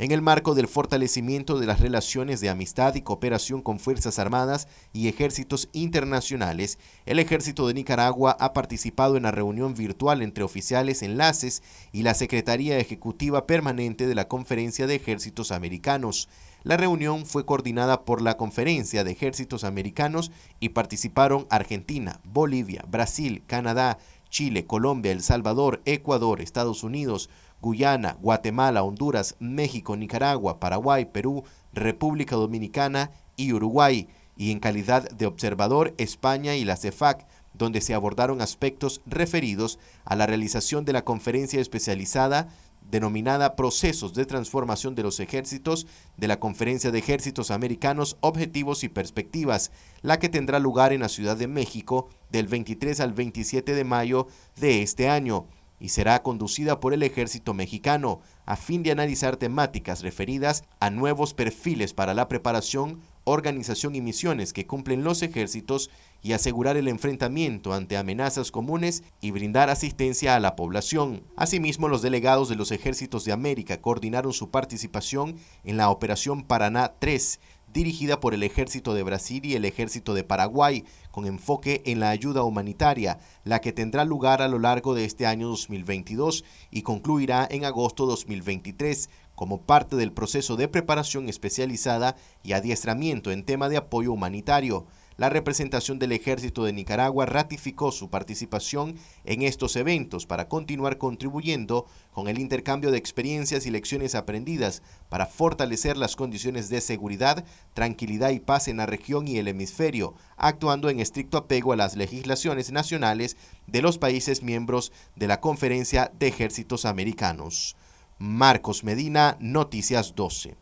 en el marco del fortalecimiento de las relaciones de amistad y cooperación con Fuerzas Armadas y ejércitos internacionales, el Ejército de Nicaragua ha participado en la reunión virtual entre oficiales enlaces y la Secretaría Ejecutiva Permanente de la Conferencia de Ejércitos Americanos. La reunión fue coordinada por la Conferencia de Ejércitos Americanos y participaron Argentina, Bolivia, Brasil, Canadá, Chile, Colombia, El Salvador, Ecuador, Estados Unidos, Guyana, Guatemala, Honduras, México, Nicaragua, Paraguay, Perú, República Dominicana y Uruguay, y en calidad de observador España y la CEFAC, donde se abordaron aspectos referidos a la realización de la conferencia especializada denominada Procesos de Transformación de los Ejércitos de la Conferencia de Ejércitos Americanos, Objetivos y Perspectivas, la que tendrá lugar en la Ciudad de México del 23 al 27 de mayo de este año y será conducida por el ejército mexicano a fin de analizar temáticas referidas a nuevos perfiles para la preparación organización y misiones que cumplen los ejércitos y asegurar el enfrentamiento ante amenazas comunes y brindar asistencia a la población. Asimismo, los delegados de los ejércitos de América coordinaron su participación en la Operación Paraná 3, dirigida por el Ejército de Brasil y el Ejército de Paraguay, con enfoque en la ayuda humanitaria, la que tendrá lugar a lo largo de este año 2022 y concluirá en agosto 2023 como parte del proceso de preparación especializada y adiestramiento en tema de apoyo humanitario la representación del ejército de Nicaragua ratificó su participación en estos eventos para continuar contribuyendo con el intercambio de experiencias y lecciones aprendidas para fortalecer las condiciones de seguridad, tranquilidad y paz en la región y el hemisferio, actuando en estricto apego a las legislaciones nacionales de los países miembros de la Conferencia de Ejércitos Americanos. Marcos Medina, Noticias 12.